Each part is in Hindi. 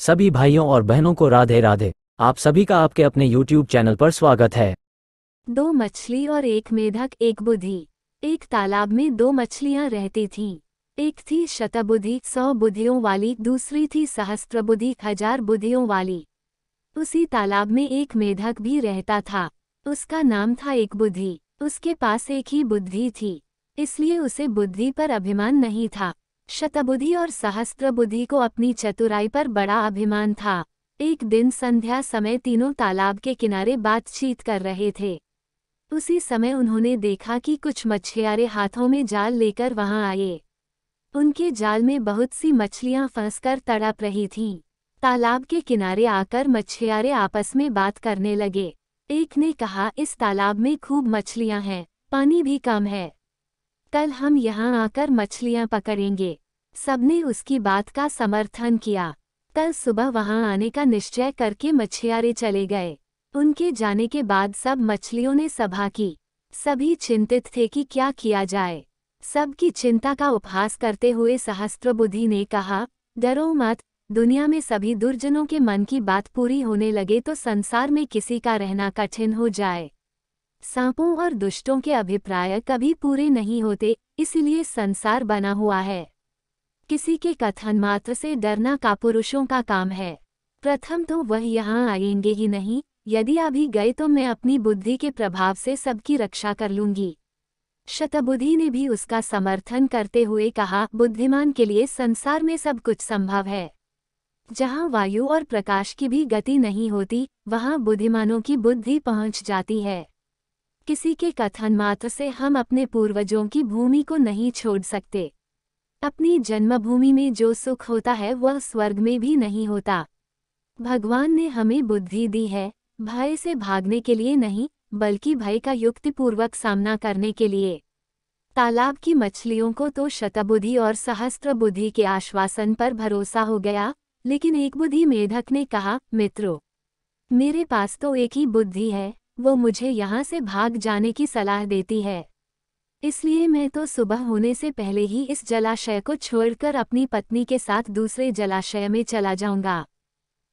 सभी भाइयों और बहनों को राधे राधे आप सभी का आपके अपने YouTube चैनल पर स्वागत है दो मछली और एक मेधक एक बुद्धि एक तालाब में दो मछलियां रहती थीं एक थी शतबुद्धि सौ बुद्धियों वाली दूसरी थी सहस्त्र बुद्धि हजार बुद्धियों वाली उसी तालाब में एक मेधक भी रहता था उसका नाम था एक बुद्धि उसके पास एक ही बुद्धि थी इसलिए उसे बुद्धि पर अभिमान नहीं था शतबुद्धि और सहस्त्र बुद्धि को अपनी चतुराई पर बड़ा अभिमान था एक दिन संध्या समय तीनों तालाब के किनारे बातचीत कर रहे थे उसी समय उन्होंने देखा कि कुछ मछियारे हाथों में जाल लेकर वहां आए उनके जाल में बहुत सी मछलियां फंसकर तड़प रही थीं तालाब के किनारे आकर मछियारे आपस में बात करने लगे एक ने कहा इस तालाब में खूब मछलियां हैं पानी भी कम है कल हम यहाँ आकर मछलियाँ पकड़ेंगे सबने उसकी बात का समर्थन किया कल सुबह वहाँ आने का निश्चय करके मछियारे चले गए उनके जाने के बाद सब मछलियों ने सभा की सभी चिंतित थे कि क्या किया जाए सबकी चिंता का उपहास करते हुए सहस्त्रबुद्धि ने कहा डरो मत दुनिया में सभी दुर्जनों के मन की बात पूरी होने लगे तो संसार में किसी का रहना कठिन हो जाए सांपों और दुष्टों के अभिप्राय कभी पूरे नहीं होते इसलिए संसार बना हुआ है किसी के कथन मात्र से डरना का पुरुषों का काम है प्रथम तो वह यहाँ आएंगे ही नहीं यदि अभी गए तो मैं अपनी बुद्धि के प्रभाव से सबकी रक्षा कर लूंगी शतबुद्धि ने भी उसका समर्थन करते हुए कहा बुद्धिमान के लिए संसार में सब कुछ संभव है जहाँ वायु और प्रकाश की भी गति नहीं होती वहाँ बुद्धिमानों की बुद्धि पहुँच जाती है किसी के कथन मात्र से हम अपने पूर्वजों की भूमि को नहीं छोड़ सकते अपनी जन्मभूमि में जो सुख होता है वह स्वर्ग में भी नहीं होता भगवान ने हमें बुद्धि दी है भय से भागने के लिए नहीं बल्कि भय का युक्तिपूर्वक सामना करने के लिए तालाब की मछलियों को तो शतबुद्धि और सहस्त्र बुद्धि के आश्वासन पर भरोसा हो गया लेकिन एक बुद्धि मेधक ने कहा मित्रों मेरे पास तो एक ही बुद्धि है वो मुझे यहाँ से भाग जाने की सलाह देती है इसलिए मैं तो सुबह होने से पहले ही इस जलाशय को छोड़कर अपनी पत्नी के साथ दूसरे जलाशय में चला जाऊंगा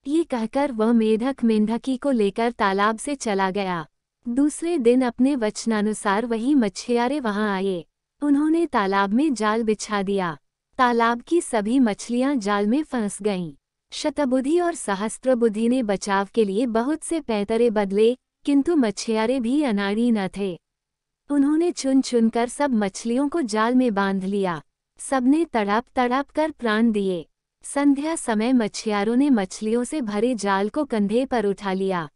ये कहकर वह मेढक मेंढकी को लेकर तालाब से चला गया दूसरे दिन अपने वचनानुसार वही मछियारे वहां आए उन्होंने तालाब में जाल बिछा दिया तालाब की सभी मछलियां जाल में फंस गईं शतबुद्धि और सहस्त्रबुद्धि ने बचाव के लिए बहुत से पैतरे बदले किंतु मछियारे भी अनाड़ी न थे उन्होंने चुन चुनकर सब मछलियों को जाल में बांध लिया सबने तड़ाप तड़ाप कर प्राण दिए संध्या समय मछियारों ने मछलियों से भरे जाल को कंधे पर उठा लिया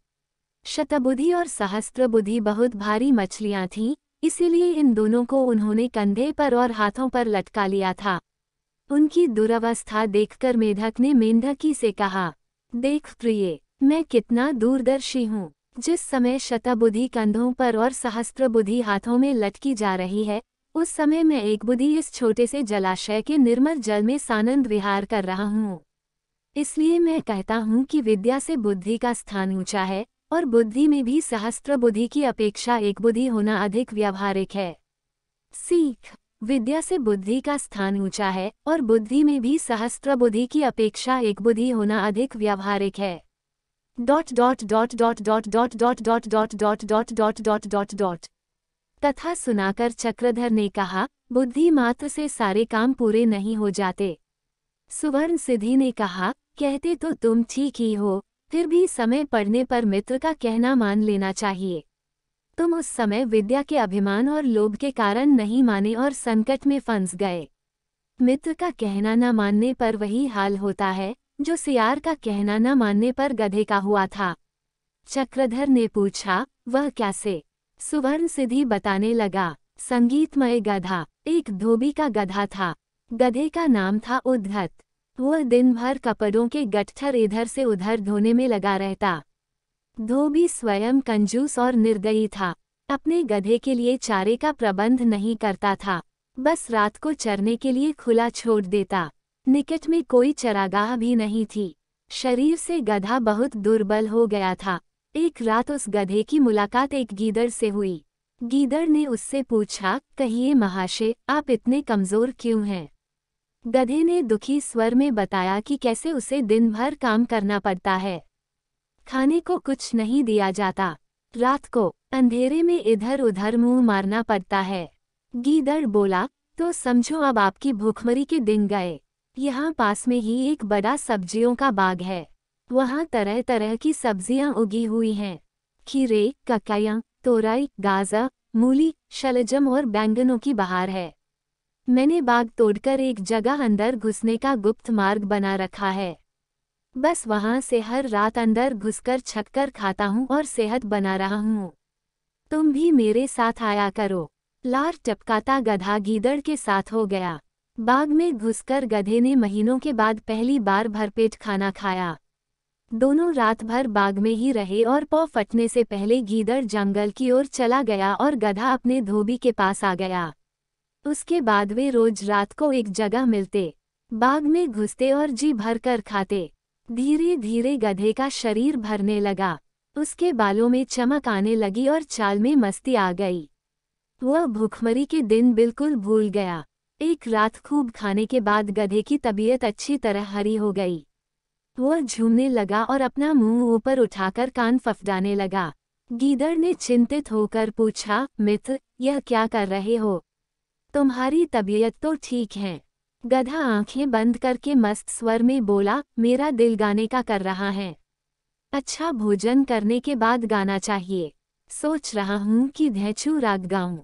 शतबुद्धि और सहस्त्रबुद्धि बहुत भारी मछलियां थीं इसीलिए इन दोनों को उन्होंने कंधे पर और हाथों पर लटका लिया था उनकी दुरावस्था देखकर मेधक ने मेंढकी से कहा देख प्रिय मैं कितना दूरदर्शी हूँ जिस समय शतबुद्धि कंधों पर और सहस्त्र बुद्धि हाथों में लटकी जा रही है उस समय मैं एक बुद्धि इस छोटे से जलाशय के निर्मल जल में सानंद विहार कर रहा हूँ इसलिए मैं कहता हूँ कि विद्या से बुद्धि का स्थान ऊंचा है और बुद्धि में भी सहस्त्र बुद्धि की अपेक्षा एक बुद्धि होना अधिक व्यावहारिक है सीख विद्या से बुद्धि का स्थान ऊंचा है और बुद्धि में भी सहस्त्र बुद्धि की अपेक्षा एक बुद्धि होना अधिक व्यावहारिक है dot dot dot dot dot dot dot dot dot dot dot dot dot dot dot कथा सुनाकर चक्रधर ने कहा बुद्धि मात्र से सारे काम पूरे नहीं हो जाते सुवर्ण सिद्धि ने कहा कहते तो तुम ठीक ही हो फिर भी समय पड़ने पर मित्र का कहना मान लेना चाहिए तुम उस समय विद्या के अभिमान और लोभ के कारण नहीं माने और संकट में फंस गए मित्र का कहना न मानने पर वही हाल होता है जो सियार का कहना न मानने पर गधे का हुआ था चक्रधर ने पूछा वह कैसे सुवर्ण सिद्धि बताने लगा संगीतमय गधा एक धोबी का गधा था गधे का नाम था उद्धत वह दिन भर कपड़ों के गठथर इधर से उधर धोने में लगा रहता धोबी स्वयं कंजूस और निर्दयी था अपने गधे के लिए चारे का प्रबंध नहीं करता था बस रात को चरने के लिए खुला छोड़ देता निकट में कोई चरागाह भी नहीं थी शरीर से गधा बहुत दुर्बल हो गया था एक रात उस गधे की मुलाकात एक गीदड़ से हुई गीदड़ ने उससे पूछा कहिए महाशय आप इतने कमज़ोर क्यों हैं गधे ने दुखी स्वर में बताया कि कैसे उसे दिन भर काम करना पड़ता है खाने को कुछ नहीं दिया जाता रात को अंधेरे में इधर उधर मुंह मारना पड़ता है गीदड़ बोला तो समझो अब आपकी भूखमरी के दिन गए यहाँ पास में ही एक बड़ा सब्जियों का बाग है वहाँ तरह तरह की सब्जियाँ उगी हुई हैं खीरे ककाया तोराई गाजा मूली शलजम और बैंगनों की बहार है मैंने बाग तोड़कर एक जगह अंदर घुसने का गुप्त मार्ग बना रखा है बस वहाँ से हर रात अंदर घुसकर छककर खाता हूँ और सेहत बना रहा हूँ तुम भी मेरे साथ आया करो लार टपकाता गधा गीदड़ के साथ हो गया बाग में घुसकर गधे ने महीनों के बाद पहली बार भरपेट खाना खाया दोनों रात भर बाग में ही रहे और पौ फटने से पहले गीदड़ जंगल की ओर चला गया और गधा अपने धोबी के पास आ गया उसके बाद वे रोज रात को एक जगह मिलते बाग में घुसते और जी भर कर खाते धीरे धीरे गधे का शरीर भरने लगा उसके बालों में चमक आने लगी और चाल में मस्ती आ गई वह भूखमरी के दिन बिल्कुल भूल गया एक रात खूब खाने के बाद गधे की तबीयत अच्छी तरह हरी हो गई वह झूमने लगा और अपना मुंह ऊपर उठाकर कान फफडाने लगा गीदड़ ने चिंतित होकर पूछा मित्र यह क्या कर रहे हो तुम्हारी तबीयत तो ठीक है गधा आंखें बंद करके मस्त स्वर में बोला मेरा दिल गाने का कर रहा है अच्छा भोजन करने के बाद गाना चाहिए सोच रहा हूँ कि धैचू राग गाऊं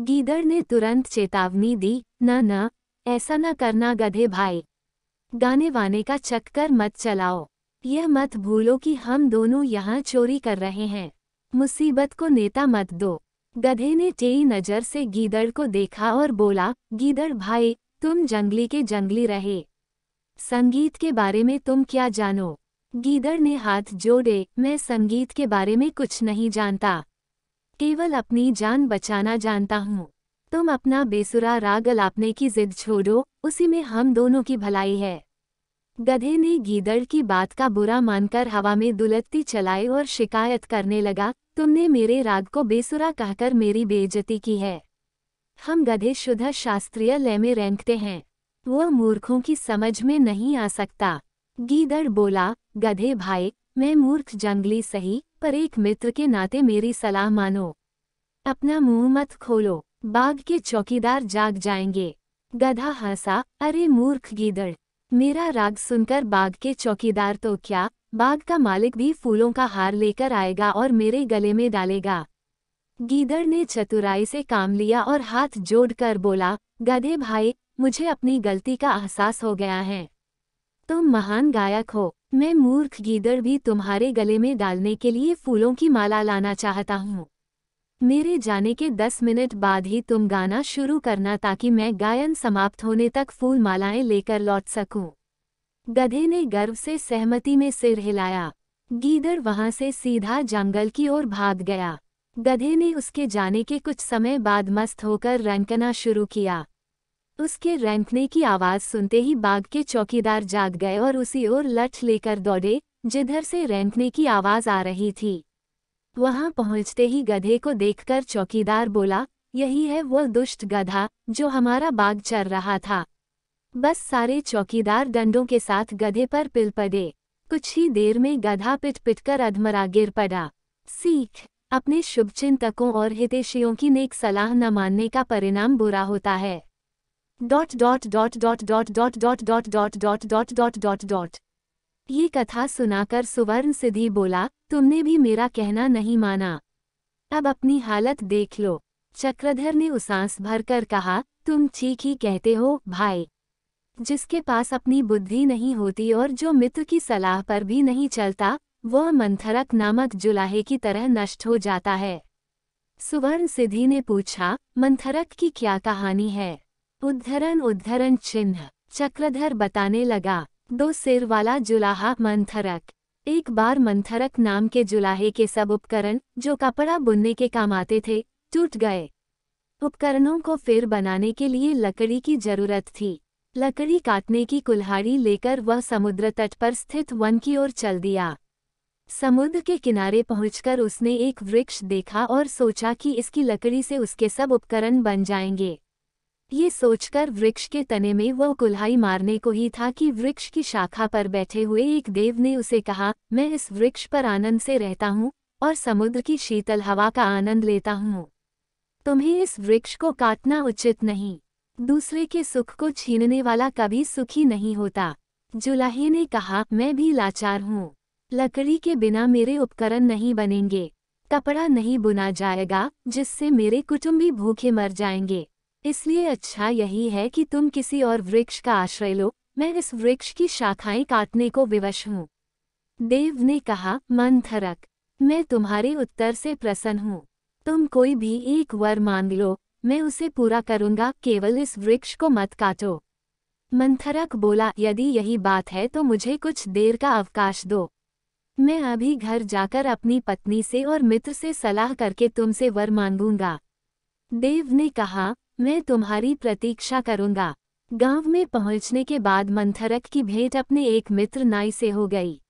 गीदड़ ने तुरंत चेतावनी दी न न ऐसा न करना गधे भाई गाने वाने का चक्कर मत चलाओ यह मत भूलो कि हम दोनों यहाँ चोरी कर रहे हैं मुसीबत को नेता मत दो गधे ने टेई नज़र से गीदड़ को देखा और बोला गीदड़ भाई तुम जंगली के जंगली रहे संगीत के बारे में तुम क्या जानो गीदड़ ने हाथ जोड़े मैं संगीत के बारे में कुछ नहीं जानता केवल अपनी जान बचाना जानता हूँ तुम अपना बेसुरा राग लापने की जिद छोड़ो उसी में हम दोनों की भलाई है गधे ने गीदड़ की बात का बुरा मानकर हवा में दुलत्ती चलाई और शिकायत करने लगा तुमने मेरे राग को बेसुरा कहकर मेरी बेइज्जती की है हम गधे शुद्ध शास्त्रीय लय में रेंकते हैं वह मूर्खों की समझ में नहीं आ सकता गीदड़ बोला गधे भाई मैं मूर्ख जंगली सही पर एक मित्र के नाते मेरी सलाह मानो अपना मुंह मत खोलो बाघ के चौकीदार जाग जाएंगे गधा हंसा अरे मूर्ख गीदड़ मेरा राग सुनकर बाघ के चौकीदार तो क्या बाघ का मालिक भी फूलों का हार लेकर आएगा और मेरे गले में डालेगा गीदड़ ने चतुराई से काम लिया और हाथ जोड़कर बोला गधे भाई मुझे अपनी गलती का एहसास हो गया है तुम महान गायक हो मैं मूर्ख गीदड़ भी तुम्हारे गले में डालने के लिए फूलों की माला लाना चाहता हूँ मेरे जाने के दस मिनट बाद ही तुम गाना शुरू करना ताकि मैं गायन समाप्त होने तक फूल मालाएं लेकर लौट सकूं। गधे ने गर्व से सहमति में सिर हिलाया गीदड़ वहां से सीधा जंगल की ओर भाग गया गधे ने उसके जाने के कुछ समय बाद मस्त होकर रंकना शुरू किया उसके रैंकने की आवाज़ सुनते ही बाघ के चौकीदार जाग गए और उसी ओर लठ लेकर दौड़े जिधर से रैंकने की आवाज़ आ रही थी वहां पहुंचते ही गधे को देखकर चौकीदार बोला यही है वह दुष्ट गधा जो हमारा बाघ चर रहा था बस सारे चौकीदार डंडों के साथ गधे पर पिल पड़े कुछ ही देर में गधा पिट पिट कर अधमरा गिर पड़ा सीख अपने शुभचिंतकों और हितेशियों की नेक सलाह न मानने का परिणाम बुरा होता है dot dot dot dot dot dot dot dot dot dot dot dot dot dot ये कथा सुनाकर सुवर्ण सिद्धि बोला तुमने भी मेरा कहना नहीं माना अब अपनी हालत देख लो चक्रधर ने उसांस भरकर कहा तुम ठीक ही कहते हो भाई जिसके पास अपनी बुद्धि नहीं होती और जो मित्र की सलाह पर भी नहीं चलता वह मंथरक नामक जुलाहे की तरह नष्ट हो जाता है सुवर्ण सिद्धि ने पूछा मंथरक की क्या कहानी है उद्धरण उद्धरण चिन्ह चक्रधर बताने लगा दो सिर वाला जुलाहा मंथरक एक बार मंथरक नाम के जुलाहे के सब उपकरण जो कपड़ा बुनने के काम आते थे टूट गए उपकरणों को फिर बनाने के लिए लकड़ी की जरूरत थी लकड़ी काटने की कुल्हाड़ी लेकर वह समुद्र तट पर स्थित वन की ओर चल दिया समुद्र के किनारे पहुंचकर उसने एक वृक्ष देखा और सोचा कि इसकी लकड़ी से उसके सब उपकरण बन जाएंगे ये सोचकर वृक्ष के तने में वह कुल्हाई मारने को ही था कि वृक्ष की शाखा पर बैठे हुए एक देव ने उसे कहा मैं इस वृक्ष पर आनंद से रहता हूँ और समुद्र की शीतल हवा का आनंद लेता हूँ तुम्हें इस वृक्ष को काटना उचित नहीं दूसरे के सुख को छीनने वाला कभी सुखी नहीं होता जुलाहे ने कहा मैं भी लाचार हूँ लकड़ी के बिना मेरे उपकरण नहीं बनेंगे कपड़ा नहीं बुना जाएगा जिससे मेरे कुटुंबी भूखे मर जाएंगे इसलिए अच्छा यही है कि तुम किसी और वृक्ष का आश्रय लो मैं इस वृक्ष की शाखाएं काटने को विवश हूँ देव ने कहा मंथरक मैं तुम्हारे उत्तर से प्रसन्न हूँ तुम कोई भी एक वर मान लो मैं उसे पूरा करूँगा केवल इस वृक्ष को मत काटो मंथरक बोला यदि यही बात है तो मुझे कुछ देर का अवकाश दो मैं अभी घर जाकर अपनी पत्नी से और मित्र से सलाह करके तुमसे वर मांगूंगा देव ने कहा मैं तुम्हारी प्रतीक्षा करूंगा गांव में पहुंचने के बाद मंथरक की भेंट अपने एक मित्र नाई से हो गई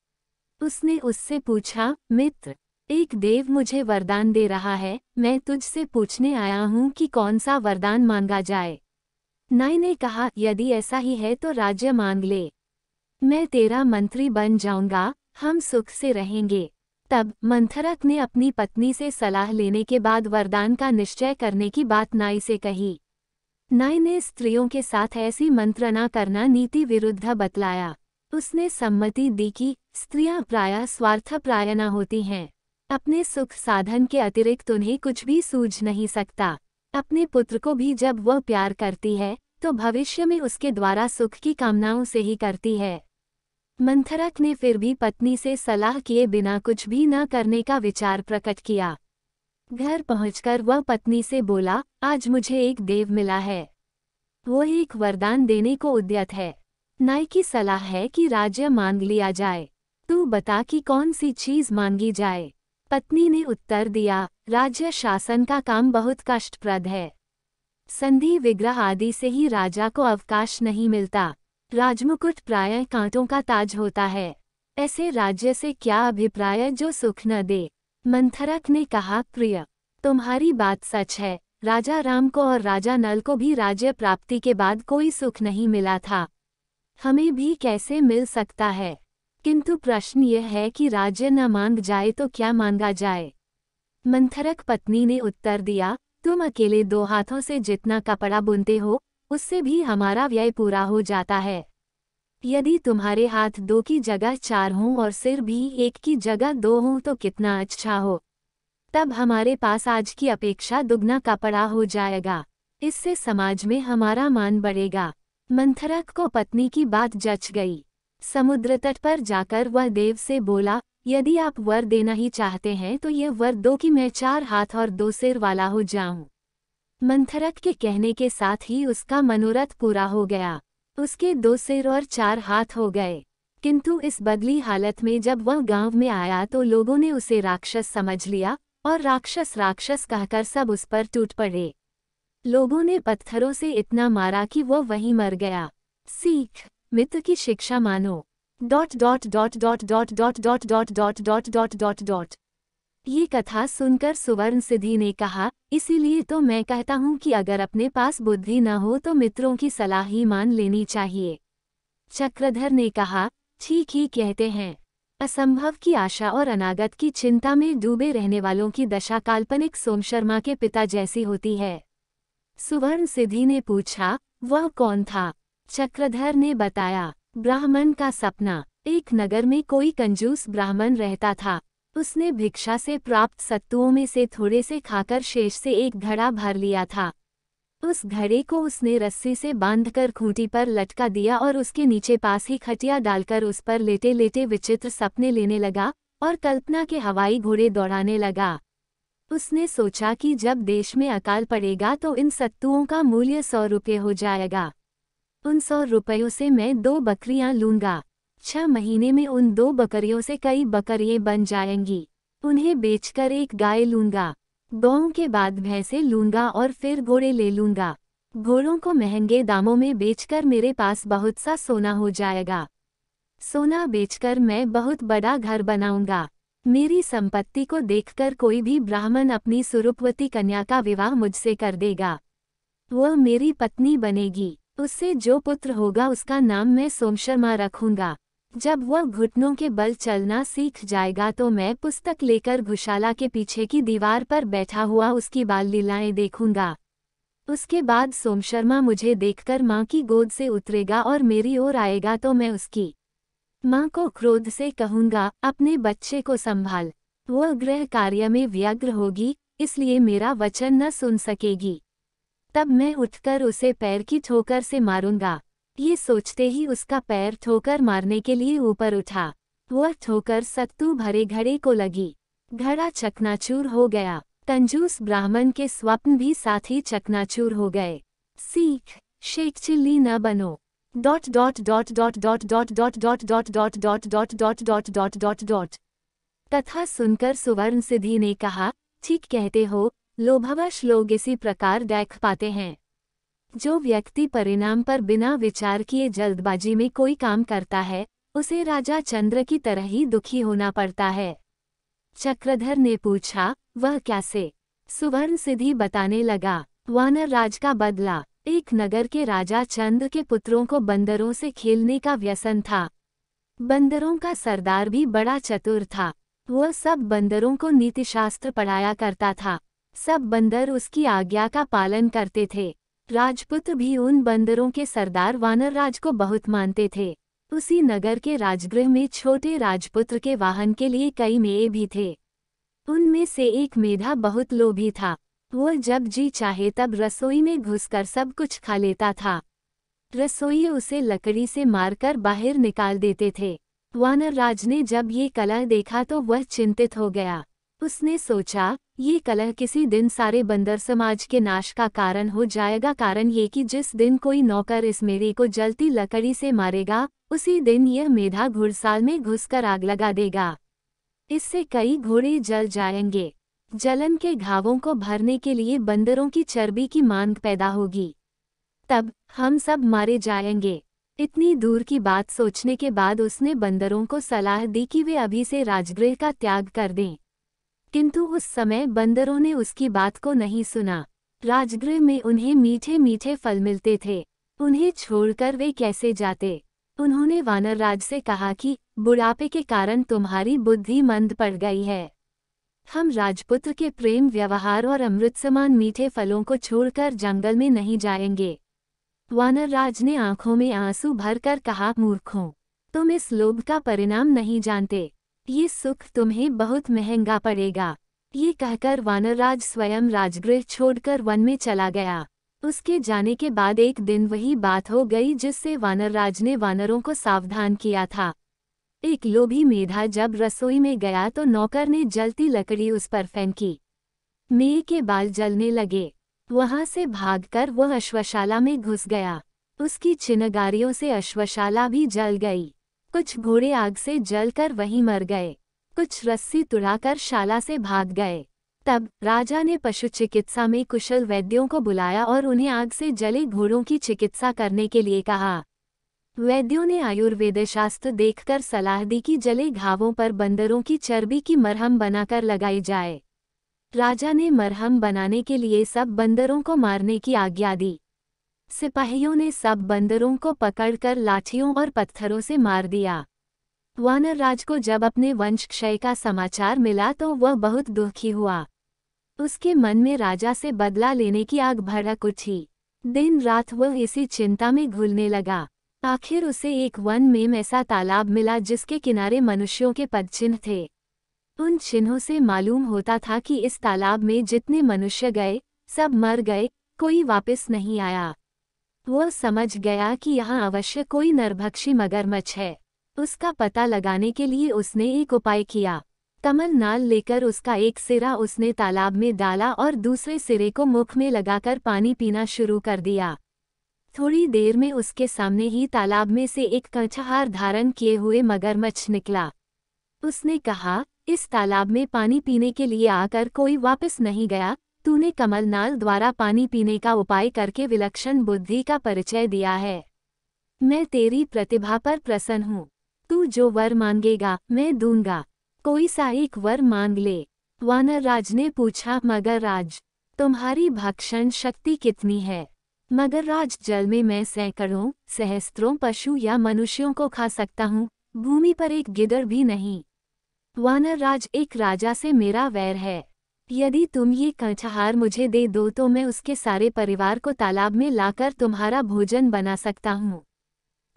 उसने उससे पूछा मित्र एक देव मुझे वरदान दे रहा है मैं तुझसे पूछने आया हूँ कि कौन सा वरदान मांगा जाए नाई ने कहा यदि ऐसा ही है तो राज्य मांग ले मैं तेरा मंत्री बन जाऊंगा हम सुख से रहेंगे तब मंथरक ने अपनी पत्नी से सलाह लेने के बाद वरदान का निश्चय करने की बात नाई से कही नाई ने स्त्रियों के साथ ऐसी मंत्रणा करना नीति विरुद्ध बतलाया उसने सम्मति दी कि स्त्रियां प्राय स्वार्थप्राय न होती हैं अपने सुख साधन के अतिरिक्त उन्हें कुछ भी सूझ नहीं सकता अपने पुत्र को भी जब वह प्यार करती है तो भविष्य में उसके द्वारा सुख की कामनाओं से ही करती है मंथरक ने फिर भी पत्नी से सलाह किए बिना कुछ भी न करने का विचार प्रकट किया घर पहुंचकर वह पत्नी से बोला आज मुझे एक देव मिला है वो एक वरदान देने को उद्यत है नाई की सलाह है कि राज्य मांग लिया जाए तू बता कि कौन सी चीज मांगी जाए पत्नी ने उत्तर दिया राज्य शासन का काम बहुत कष्टप्रद है संधि विग्रह आदि से ही राजा को अवकाश नहीं मिलता राजमुकुट प्राय कांटों का ताज होता है ऐसे राज्य से क्या अभिप्राय जो सुख न दे मंथरक ने कहा प्रिय तुम्हारी बात सच है राजा राम को और राजा नल को भी राज्य प्राप्ति के बाद कोई सुख नहीं मिला था हमें भी कैसे मिल सकता है किंतु प्रश्न यह है कि राज्य न मांग जाए तो क्या मांगा जाए मंथरक पत्नी ने उत्तर दिया तुम अकेले दो हाथों से जितना कपड़ा बुनते हो उससे भी हमारा व्यय पूरा हो जाता है यदि तुम्हारे हाथ दो की जगह चार हों और सिर भी एक की जगह दो हों तो कितना अच्छा हो तब हमारे पास आज की अपेक्षा दुगना कपड़ा हो जाएगा इससे समाज में हमारा मान बढ़ेगा मंथरक को पत्नी की बात जच गई समुद्र तट पर जाकर वह देव से बोला यदि आप वर देना ही चाहते हैं तो ये वर दो कि मैं चार हाथ और दो सिर वाला हो जाऊं मंथरक के कहने के साथ ही उसका मनोरथ पूरा हो गया उसके दो सिर और चार हाथ हो गए किंतु इस बदली हालत में जब वह गांव में आया तो लोगों ने उसे राक्षस समझ लिया और राक्षस राक्षस कहकर सब उस पर टूट पड़े लोगों ने पत्थरों से इतना मारा कि वह वहीं मर गया सीख मित्र की शिक्षा मानो dot dot dot dot dot dot dot dot dot dot dot dot dot ये कथा सुनकर सुवर्ण सिद्धि ने कहा इसीलिए तो मैं कहता हूँ कि अगर अपने पास बुद्धि न हो तो मित्रों की सलाह ही मान लेनी चाहिए चक्रधर ने कहा ठीक ही कहते हैं असंभव की आशा और अनागत की चिंता में डूबे रहने वालों की दशा काल्पनिक सोम शर्मा के पिता जैसी होती है सुवर्ण सिद्धि ने पूछा वह कौन था चक्रधर ने बताया ब्राह्मण का सपना एक नगर में कोई कंजूस ब्राह्मण रहता था उसने भिक्षा से प्राप्त सत्तुओं में से थोड़े से खाकर शेष से एक घड़ा भर लिया था उस घड़े को उसने रस्सी से बांधकर खूंटी पर लटका दिया और उसके नीचे पास ही खटिया डालकर उस पर लेटे लेटे विचित्र सपने लेने लगा और कल्पना के हवाई घोड़े दौड़ाने लगा उसने सोचा कि जब देश में अकाल पड़ेगा तो इन सत्तुओं का मूल्य सौ रुपये हो जाएगा उन सौ रुपयों से मैं दो बकरियां लूंगा छह अच्छा महीने में उन दो बकरियों से कई बकरिये बन जाएंगी उन्हें बेचकर एक गाय लूंगा गौं के बाद भैंसे लूंगा और फिर घोड़े ले लूंगा घोड़ों को महंगे दामों में बेचकर मेरे पास बहुत सा सोना हो जाएगा सोना बेचकर मैं बहुत बड़ा घर बनाऊंगा मेरी संपत्ति को देखकर कोई भी ब्राह्मण अपनी सुरूपवती कन्या का विवाह मुझसे कर देगा वह मेरी पत्नी बनेगी उससे जो पुत्र होगा उसका नाम मैं सोमशर्मा रखूंगा जब वह घुटनों के बल चलना सीख जाएगा तो मैं पुस्तक लेकर घुशाला के पीछे की दीवार पर बैठा हुआ उसकी बाल लीलाएं देखूंगा उसके बाद सोम शर्मा मुझे देखकर माँ की गोद से उतरेगा और मेरी ओर आएगा तो मैं उसकी माँ को क्रोध से कहूंगा अपने बच्चे को संभाल वह गृह कार्य में व्यग्र होगी इसलिए मेरा वचन न सुन सकेगी तब मैं उठकर उसे पैर की ठोकर से मारूंगा ये सोचते ही उसका पैर ठोकर मारने के लिए ऊपर उठा वह ठोकर सत्तू भरे घड़े को लगी घड़ा चकनाचूर हो गया कंजूस ब्राह्मण के स्वप्न भी साथ ही चकनाचूर हो गए सीख शेख चिल्ली न बनो dot dot dot dot dot dot dot dot dot dot dot dot dot dot dot dot dot तथा सुनकर सुवर्ण सिद्धि ने कहा ठीक कहते हो लोभवश लोग इसी प्रकार देख पाते हैं जो व्यक्ति परिणाम पर बिना विचार किए जल्दबाजी में कोई काम करता है उसे राजा चंद्र की तरह ही दुखी होना पड़ता है चक्रधर ने पूछा वह कैसे सुवर्ण सिद्धि बताने लगा वानर राज का बदला एक नगर के राजा चंद के पुत्रों को बंदरों से खेलने का व्यसन था बंदरों का सरदार भी बड़ा चतुर था वह सब बंदरों को नीतिशास्त्र पढ़ाया करता था सब बंदर उसकी आज्ञा का पालन करते थे राजपुत भी उन बंदरों के सरदार वानरराज को बहुत मानते थे उसी नगर के राजगृह में छोटे राजपुत्र के वाहन के लिए कई मेय भी थे उनमें से एक मेधा बहुत लोभी था वो जब जी चाहे तब रसोई में घुसकर सब कुछ खा लेता था रसोई उसे लकड़ी से मारकर बाहर निकाल देते थे वानरराज ने जब ये कला देखा तो वह चिंतित हो गया उसने सोचा ये कलह किसी दिन सारे बंदर समाज के नाश का कारण हो जाएगा कारण ये कि जिस दिन कोई नौकर इस मेरे को जलती लकड़ी से मारेगा उसी दिन यह मेधा घुड़साल में घुसकर आग लगा देगा इससे कई घोड़े जल जाएंगे जलन के घावों को भरने के लिए बंदरों की चर्बी की मांग पैदा होगी तब हम सब मारे जाएंगे इतनी दूर की बात सोचने के बाद उसने बंदरों को सलाह दी कि वे अभी से राजगृह का त्याग कर दें किंतु उस समय बंदरों ने उसकी बात को नहीं सुना राजगृह में उन्हें मीठे मीठे फल मिलते थे उन्हें छोड़कर वे कैसे जाते उन्होंने वानरराज से कहा कि बुढ़ापे के कारण तुम्हारी बुद्धि मंद पड़ गई है हम राजपुत्र के प्रेम व्यवहार और अमृत समान मीठे फलों को छोड़कर जंगल में नहीं जाएंगे वानरराज ने आंखों में आंसू भरकर कहा मूर्खों तुम इस लोभ का परिणाम नहीं जानते ये सुख तुम्हें बहुत महंगा पड़ेगा ये कहकर वानरराज स्वयं राजगृह छोड़कर वन में चला गया उसके जाने के बाद एक दिन वही बात हो गई जिससे वानरराज ने वानरों को सावधान किया था एक लोभी मेधा जब रसोई में गया तो नौकर ने जलती लकड़ी उस पर फेंकी मेह के बाल जलने लगे वहां से भागकर वह अश्वशाला में घुस गया उसकी चिनगारियों से अश्वशाला भी जल गई कुछ घोड़े आग से जलकर वहीं मर गए कुछ रस्सी तुड़ाकर शाला से भाग गए तब राजा ने पशु चिकित्सा में कुशल वैद्यों को बुलाया और उन्हें आग से जले घोड़ों की चिकित्सा करने के लिए कहा वैद्यों ने आयुर्वेद शास्त्र देखकर सलाह दी कि जले घावों पर बंदरों की चर्बी की मरहम बनाकर लगाई जाए राजा ने मरहम बनाने के लिए सब बंदरों को मारने की आज्ञा दी सिपाहियों ने सब बंदरों को पकड़कर लाठियों और पत्थरों से मार दिया वानर राज को जब अपने वंश क्षय का समाचार मिला तो वह बहुत दुखी हुआ उसके मन में राजा से बदला लेने की आग भड़क उठी दिन रात वह इसी चिंता में घुलने लगा आखिर उसे एक वन में ऐसा तालाब मिला जिसके किनारे मनुष्यों के पदचिन्ह थे उन चिन्हों से मालूम होता था कि इस तालाब में जितने मनुष्य गए सब मर गए कोई वापस नहीं आया वह समझ गया कि यहाँ अवश्य कोई नरभक्षी मगरमच्छ है उसका पता लगाने के लिए उसने एक उपाय किया कमल नाल लेकर उसका एक सिरा उसने तालाब में डाला और दूसरे सिरे को मुख में लगाकर पानी पीना शुरू कर दिया थोड़ी देर में उसके सामने ही तालाब में से एक कंचहार धारण किए हुए मगरमच्छ निकला उसने कहा इस तालाब में पानी पीने के लिए आकर कोई वापस नहीं गया तूने कमलनाल द्वारा पानी पीने का उपाय करके विलक्षण बुद्धि का परिचय दिया है मैं तेरी प्रतिभा पर प्रसन्न हूँ तू जो वर मांगेगा मैं दूंगा कोई सा एक वर मांग ले वानर राज ने पूछा मगर राज तुम्हारी भक्षण शक्ति कितनी है मगर राज जल में मैं सैकड़ों सहस्त्रों पशु या मनुष्यों को खा सकता हूँ भूमि पर एक गिदड़ भी नहीं वानर राज एक राजा से मेरा वैर है यदि तुम ये कंठहार मुझे दे दो तो मैं उसके सारे परिवार को तालाब में लाकर तुम्हारा भोजन बना सकता हूँ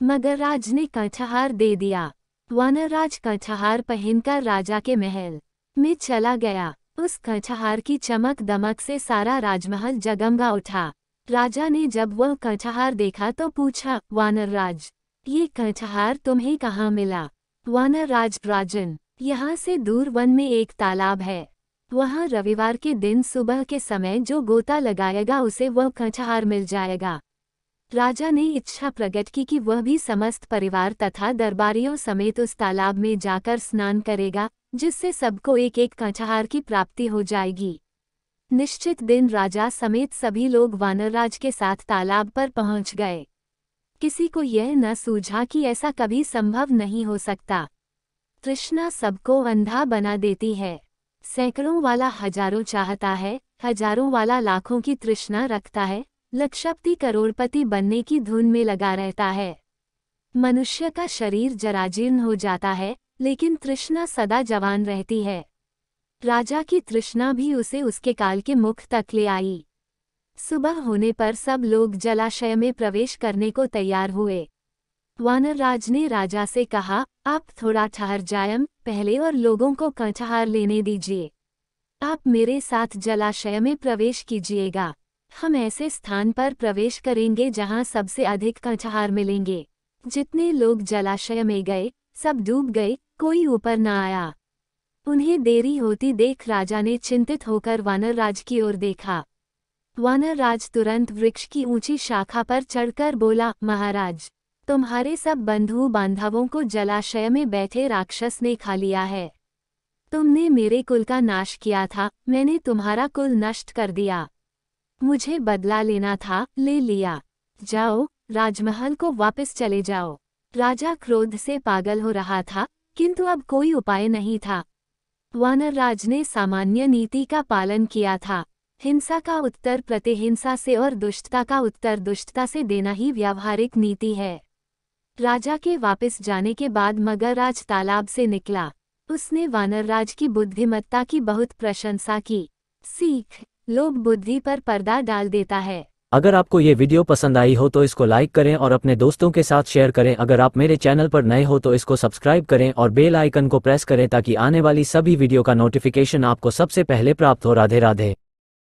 मगर राज ने कंठहार दे दिया वानरराज कंठहार पहनकर राजा के महल में चला गया उस कंठहार की चमक दमक से सारा राजमहल जगमगा उठा राजा ने जब वह कंठहार देखा तो पूछा वानरराज ये कंठहार तुम्हें कहाँ मिला वानरराज राजन यहाँ से दूर वन में एक तालाब है वह रविवार के दिन सुबह के समय जो गोता लगाएगा उसे वह कछहार मिल जाएगा राजा ने इच्छा प्रकट की कि वह भी समस्त परिवार तथा दरबारियों समेत उस तालाब में जाकर स्नान करेगा जिससे सबको एक एक कछहार की प्राप्ति हो जाएगी निश्चित दिन राजा समेत सभी लोग वानरराज के साथ तालाब पर पहुंच गए किसी को यह न सूझा कि ऐसा कभी संभव नहीं हो सकता तृष्णा सबको अंधा बना देती है सैकड़ों वाला हजारों चाहता है हजारों वाला लाखों की तृष्णा रखता है लक्षपति करोड़पति बनने की धुन में लगा रहता है मनुष्य का शरीर जराजीर्ण हो जाता है लेकिन तृष्णा सदा जवान रहती है राजा की तृष्णा भी उसे उसके काल के मुख तक ले आई सुबह होने पर सब लोग जलाशय में प्रवेश करने को तैयार हुए वानरराज ने राजा से कहा आप थोड़ा ठहर जायम पहले और लोगों को कंठहार लेने दीजिए आप मेरे साथ जलाशय में प्रवेश कीजिएगा हम ऐसे स्थान पर प्रवेश करेंगे जहां सबसे अधिक कंठहार मिलेंगे जितने लोग जलाशय में गए सब डूब गए कोई ऊपर न आया उन्हें देरी होती देख राजा ने चिंतित होकर वानरराज की ओर देखा वानरराज तुरंत वृक्ष की ऊंची शाखा पर चढ़कर बोला महाराज तुम्हारे सब बंधु बांधवों को जलाशय में बैठे राक्षस ने खा लिया है तुमने मेरे कुल का नाश किया था मैंने तुम्हारा कुल नष्ट कर दिया मुझे बदला लेना था ले लिया जाओ राजमहल को वापस चले जाओ राजा क्रोध से पागल हो रहा था किंतु अब कोई उपाय नहीं था वानरराज ने सामान्य नीति का पालन किया था हिंसा का उत्तर प्रतिहिंसा से और दुष्टता का उत्तर दुष्टता से देना ही व्यावहारिक नीति है राजा के वापस जाने के बाद मगरराज तालाब से निकला उसने वानरराज की बुद्धिमत्ता की बहुत प्रशंसा की सीख लोग बुद्धि पर पर्दा डाल देता है अगर आपको ये वीडियो पसंद आई हो तो इसको लाइक करें और अपने दोस्तों के साथ शेयर करें अगर आप मेरे चैनल पर नए हो तो इसको सब्सक्राइब करें और बेल आइकन को प्रेस करें ताकि आने वाली सभी वीडियो का नोटिफिकेशन आपको सबसे पहले प्राप्त हो राधे राधे